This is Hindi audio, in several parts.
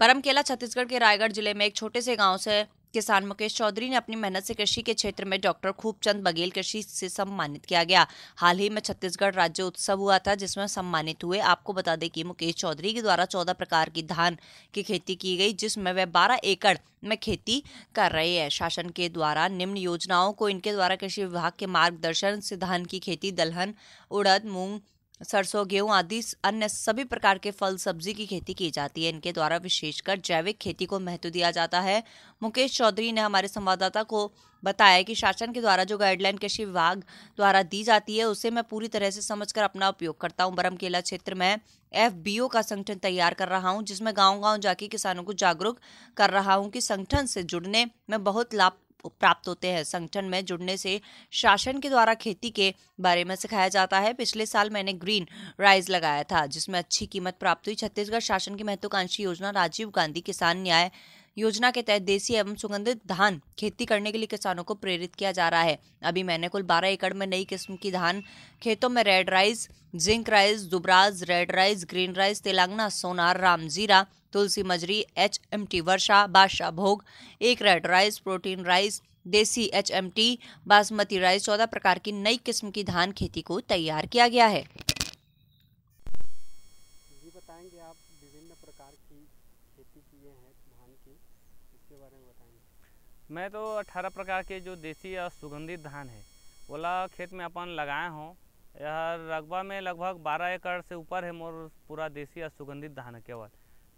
परमकेला छत्तीसगढ़ के रायगढ़ जिले में एक छोटे से गाँव से किसान मुकेश चौधरी ने अपनी मेहनत से कृषि के क्षेत्र में डॉक्टर खूबचंद बघेल कृषि से सम्मानित किया गया हाल ही में छत्तीसगढ़ राज्य उत्सव हुआ था जिसमें सम्मानित हुए आपको बता दें कि मुकेश चौधरी के द्वारा चौदह प्रकार की धान की खेती की गई जिसमें वह बारह एकड़ में खेती कर रहे हैं शासन के द्वारा निम्न योजनाओं को इनके द्वारा कृषि विभाग के मार्गदर्शन से धान की खेती दलहन उड़द मूंग सरसों गेहूं आदि अन्य सभी प्रकार के फल सब्जी की खेती की जाती है इनके द्वारा विशेषकर जैविक खेती को महत्व दिया जाता है मुकेश चौधरी ने हमारे संवाददाता को बताया कि शासन के द्वारा जो गाइडलाइन कृषि विभाग द्वारा दी जाती है उसे मैं पूरी तरह से समझकर अपना उपयोग करता हूँ केला क्षेत्र में एफ का संगठन तैयार कर रहा हूँ जिसमें गाँव गाँव जाके किसानों को जागरूक कर रहा हूँ कि संगठन से जुड़ने में बहुत लाभ प्राप्त होते हैं संगठन में जुड़ने से शासन के द्वारा खेती के बारे में सिखाया जाता है पिछले साल मैंने ग्रीन राइज लगाया था जिसमें अच्छी कीमत प्राप्त हुई छत्तीसगढ़ शासन की महत्वाकांक्षी योजना राजीव गांधी किसान न्याय योजना के तहत देसी एवं सुगंधित धान खेती करने के लिए किसानों को प्रेरित किया जा रहा है अभी मैंने कुल बारह एकड़ में नई किस्म की धान खेतों में red rice zinc rice Dubraj red rice green rice Telangana सोनार रामजीरा तुलसी मजरी एच एम टी वर्षा बादशाह भोग एक रेड राइस प्रोटीन राइस देसी H M T basmati rice चौदह प्रकार की नई किस्म की धान खेती को तैयार किया गया है बताएंगे आप विभिन्न प्रकार की खेती किए हैं धान की इसके बारे में बताएंगे मैं तो अठारह प्रकार के जो देसी और सुगंधित धान है वोला खेत में अपन लगाए हों यह रकबा में लगभग 12 एकड़ से ऊपर है मोर पूरा देसी और सुगंधित धान केवल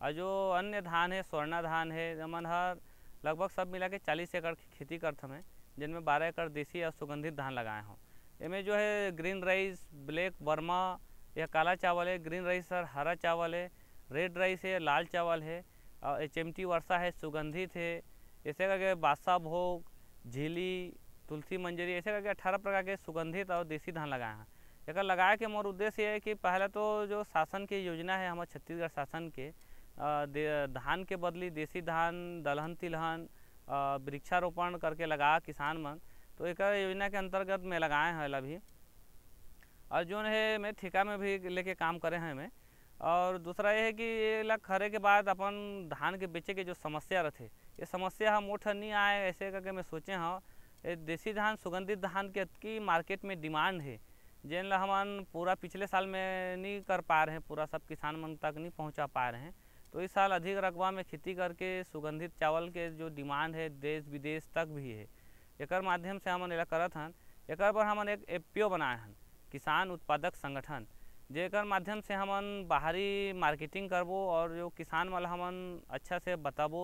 और जो अन्य धान है स्वर्णा धान है जमन हर लगभग सब मिला के चालीस एकड़ की खेती करते हमें जिनमें बारह एकड़ देसी और सुगंधित धान लगाए हों इनमें जो है ग्रीन राइस ब्लैक बर्मा यह काला चावल है ग्रीन राइस सर हरा चावल है रेड राइस है लाल चावल है और टी वर्षा है सुगंधित है ऐसे करके बादशाह भोग झीली तुलसी मंजरी ऐसे करके अठारह प्रकार के सुगंधित और देसी धान लगाए हैं एक लगाए के मोर उद्देश्य है कि पहले तो जो शासन की योजना है हमारे छत्तीसगढ़ शासन के धान के बदली देसी धान दलहन तिलहन वृक्षारोपण करके लगा किसान मन तो एक योजना के अंतर्गत में लगाए हैं अभी और जो है मैं ठेका में भी लेके काम करे हैं मैं और दूसरा ये है कि ये खरे के बाद अपन धान के बेचे के जो समस्या रहते ये समस्या हम उठ नहीं आए ऐसे करके मैं सोचे हाँ ये देसी धान सुगंधित धान के की मार्केट में डिमांड है जिन ला हम पूरा पिछले साल में नहीं कर पा रहे हैं पूरा सब किसान मन तक नहीं पहुँचा पा रहे हैं तो इस साल अधिक रकबा में खेती करके सुगंधित चावल के जो डिमांड है देश विदेश तक भी है एक माध्यम से हम एला करत हन एक पर हम एक एफ बनाए हन किसान उत्पादक संगठन जेकर माध्यम से हमन बाहरी मार्केटिंग करबो और जो किसान मन हमन अच्छा से बताबो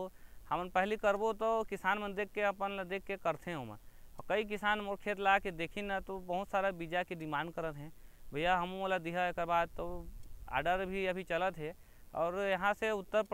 हमन पहली करबो तो किसान मन देख के अपन ला देख के करथे ओमन कई किसान मोर खेत ला के देखी ना तो बहुत सारा बीजा के डिमांड करत हैं भैया हम वाला दिहा एक बार तो आर्डर भी अभी चलत है और यहाँ से उत्तर